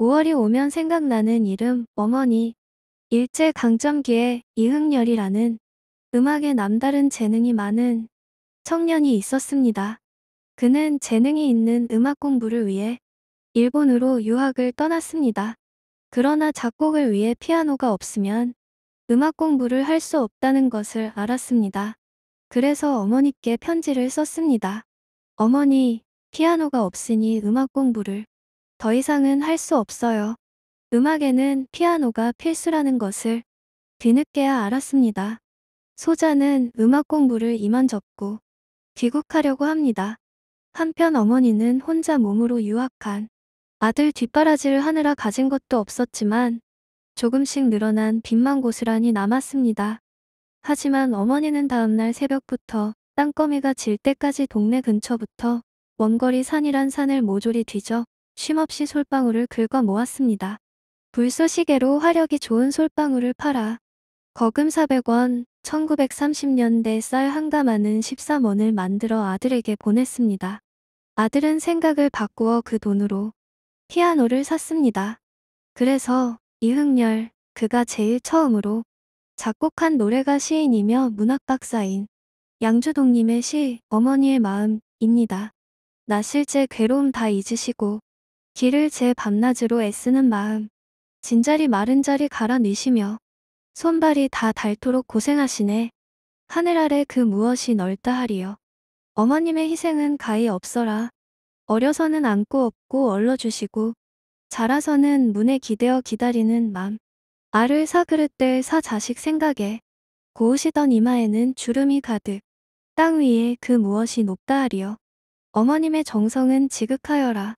5월이 오면 생각나는 이름 어머니 일제강점기에 이흥열이라는 음악에 남다른 재능이 많은 청년이 있었습니다. 그는 재능이 있는 음악 공부를 위해 일본으로 유학을 떠났습니다. 그러나 작곡을 위해 피아노가 없으면 음악 공부를 할 수 없다는 것을 알았습니다. 그래서 어머니께 편지를 썼습니다. 어머니, 피아노가 없으니 음악 공부를 더 이상은 할 수 없어요. 음악에는 피아노가 필수라는 것을 뒤늦게야 알았습니다. 소자는 음악 공부를 이만 접고 귀국하려고 합니다. 한편 어머니는 혼자 몸으로 유학한 아들 뒷바라지를 하느라 가진 것도 없었지만 조금씩 늘어난 빚만 고스란히 남았습니다. 하지만 어머니는 다음날 새벽부터 땅거미가 질 때까지 동네 근처부터 원거리 산이란 산을 모조리 뒤져 쉼없이 솔방울을 긁어 모았습니다. 불쏘시개로 화력이 좋은 솔방울을 팔아 거금 400원, 1930년대 쌀 한가마는 13원을 만들어 아들에게 보냈습니다. 아들은 생각을 바꾸어 그 돈으로 피아노를 샀습니다. 그래서 이흥열, 그가 제일 처음으로 작곡한 노래가 시인이며 문학박사인 양주동님의 시 어머니의 마음입니다. 나 실제 괴로움 다 잊으시고 길을 제 밤낮으로 애쓰는 마음. 진자리 마른 자리 갈아 내시며 손발이 다 닳도록 고생하시네. 하늘 아래 그 무엇이 넓다 하리요. 어머님의 희생은 가히 없어라. 어려서는 안고 없고 얼러주시고 자라서는 문에 기대어 기다리는 맘. 알을 사그릇들 사자식 생각에 고우시던 이마에는 주름이 가득 땅 위에 그 무엇이 높다 하리요. 어머님의 정성은 지극하여라.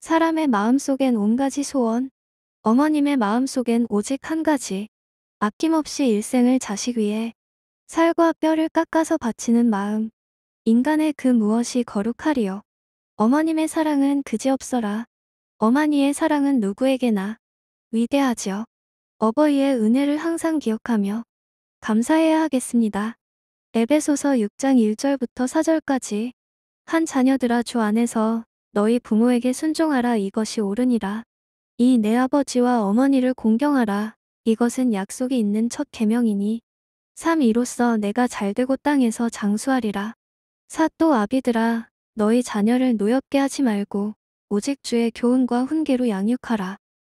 사람의 마음속엔 온가지 소원, 어머님의 마음속엔 오직 한 가지, 아낌없이 일생을 자식 위해 살과 뼈를 깎아서 바치는 마음, 인간의 그 무엇이 거룩하리요. 어머님의 사랑은 그지없어라. 어머니의 사랑은 누구에게나 위대하지 어버이의 은혜를 항상 기억하며 감사해야 하겠습니다. 에베소서 6장 1절부터 4절까지 한 자녀들아 주 안에서 너희 부모에게 순종하라 이것이 옳으니라. 이 내 아버지와 어머니를 공경하라. 이것은 약속이 있는 첫 계명이니 3. 이로써 내가 잘되고 땅에서 장수하리라. 4. 또 아비들아 너희 자녀를 노엽게 하지 말고 오직 주의 교훈과 훈계로 양육하라.